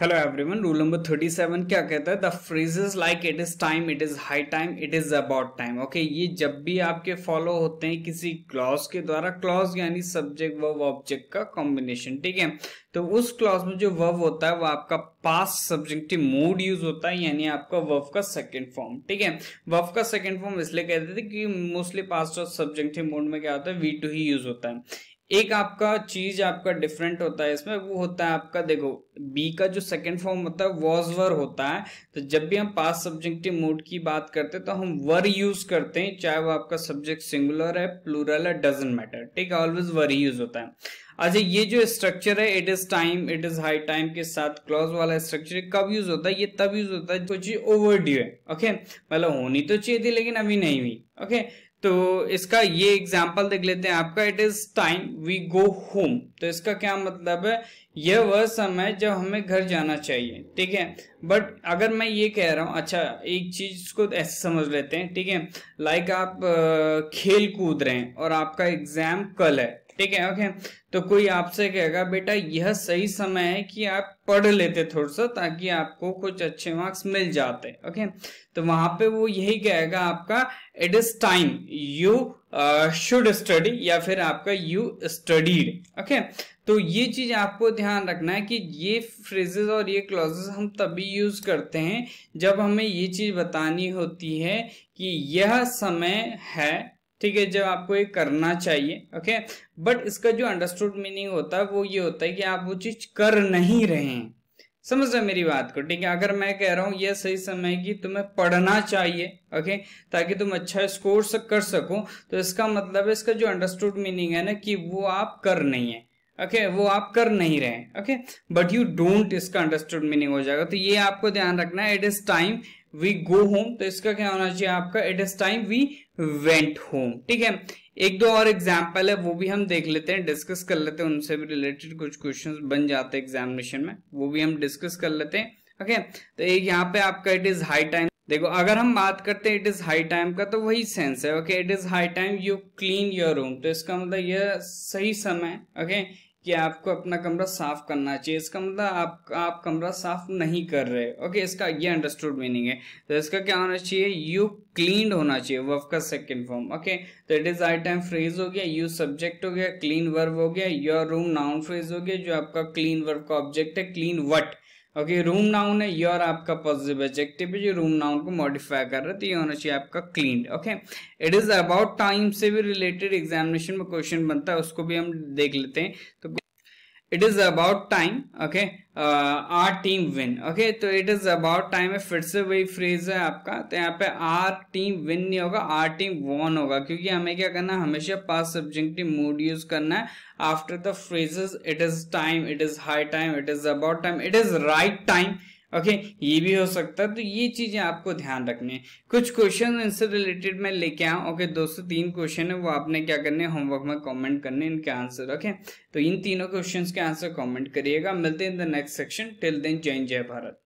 Hello everyone rule number 37 क्या कहता है the phrases like it is time it is high time it is about time okay ये जब भी आपके फॉलो होते हैं किसी क्लॉज के द्वारा क्लॉज यानी सब्जेक्ट वर्ब ऑब्जेक्ट का कॉम्बिनेशन ठीक है तो उस क्लॉज में जो वर्ब होता है वो आपका पास सब्जेक्टिव मूड यूज होता है यानी आपका वर्ब का सेकेंड फॉर्म ठीक है वर्ब का सेकेंड फॉर्म इसलिए कहते थे कि मोस्टली पास्ट और सब्जेक्टिव मूड में क्या होता है वी टू ही यूज होता है एक आपका चीज आपका डिफरेंट होता है इसमें वो होता है आपका देखो बी का जो सेकंड फॉर्म होता है वॉज वर होता है तो जब भी हम पास सब्जेक्टिव मोड की बात करते हैं तो हम वर यूज करते हैं चाहे वो आपका सब्जेक्ट सिंगुलर है प्लूरल है डजेंट मैटर ठीक है ऑलवेज वर यूज होता है अच्छा ये जो स्ट्रक्चर है it is time it is high time के साथ क्लॉज वाला स्ट्रक्चर कब यूज होता है ये तब यूज होता है जो चीज ओवर ड्यू है ओके मतलब होनी तो चाहिए थी लेकिन अभी नहीं हुई ओके तो इसका ये एग्जाम्पल देख लेते हैं आपका it is time we go home तो इसका क्या मतलब है यह वह समय जब हमें घर जाना चाहिए ठीक है बट अगर मैं ये कह रहा हूँ अच्छा एक चीज को ऐसे समझ लेते हैं ठीक है लाइक आप खेल कूद रहे हैं और आपका एग्जाम कल है ठीक है ओके तो कोई आपसे कहेगा बेटा यह सही समय है कि आप पढ़ लेते थोड़ा सा ताकि आपको कुछ अच्छे मार्क्स मिल जाते ओके तो वहां पे वो यही कहेगा आपका it is time you should study या फिर आपका यू स्टडीड ओके तो ये चीज आपको ध्यान रखना है कि ये फ्रेजेस और ये क्लॉजेस हम तभी यूज करते हैं जब हमें ये चीज बतानी होती है कि यह समय है ठीक है जब आपको ये करना चाहिए ओके बट इसका जो अंडरस्टूड मीनिंग होता है वो ये होता है कि आप वो चीज कर नहीं रहे हैं समझ रहे मेरी बात को ठीक है अगर मैं कह रहा हूँ यह सही समय कि तुम्हें पढ़ना चाहिए ओके ताकि तुम अच्छा स्कोर कर सको तो इसका मतलब है इसका जो अंडरस्टूड मीनिंग है ना कि वो आप कर नहीं है ओके okay, वो आप कर नहीं रहे ओके बट यू डोंट इसका अंडरस्टूड मीनिंग हो जाएगा तो ये आपको ध्यान रखना है it is time we go home तो इसका क्या होना चाहिए आपका it is time we went home ठीक है एक दो और एग्जाम्पल है वो भी हम देख लेते हैं डिस्कस कर लेते हैं उनसे भी रिलेटेड कुछ क्वेश्चन बन जाते हैं एग्जामिनेशन में वो भी हम डिस्कस कर लेते हैं ओके तो एक यहाँ पे आपका इट इज हाई टाइम देखो अगर हम बात करते हैं इट इज हाई टाइम का तो वही सेंस है okay it is high time you clean your room तो इसका मतलब यह सही समय ओके okay? कि आपको अपना कमरा साफ करना चाहिए इसका मतलब आप आप कमरा साफ नहीं कर रहे ओके इसका ये अंडरस्टूड मीनिंग है तो इसका क्या होना चाहिए यू क्लीन होना चाहिए वर्फ का सेकेंड फॉर्म ओके तो it is high time phrase हो गया यू सब्जेक्ट हो गया क्लीन वर्ब हो गया योर रूम नाउन फ्रेज हो गया जो आपका क्लीन वर्ब का ऑब्जेक्ट है clean what okay room noun है ये और आपका पॉजिटिव एजेक्टिव है जो रूम नाउन को मॉडिफाई कर रहा है तो ये होना चाहिए आपका clean okay it is about time से भी रिलेटेड एग्जामिनेशन में क्वेश्चन बनता है उसको भी हम देख लेते हैं तो it is about time okay our team win okay तो इट इज अबाउट टाइम है फिर से वही फ्रेज है आपका तो यहाँ पे आर टीम विन नहीं होगा आर टीम वॉन होगा क्योंकि हमें क्या करना है हमेशा पास सब्जेक्टिव मूड यूज करना है after the phrases it is time it is high time it is about time it is right time okay okay, ये भी हो सकता है तो ये चीजें आपको ध्यान रखनी है कुछ क्वेश्चन इनसे रिलेटेड मैं लेके आया ओके दोस्तों तीन क्वेश्चन है वो आपने क्या करने होमवर्क में कमेंट करने इनके आंसर ओके okay? तो इन तीनों क्वेश्चंस के आंसर कमेंट करिएगा मिलते हैं in the next section till then जय जय भारत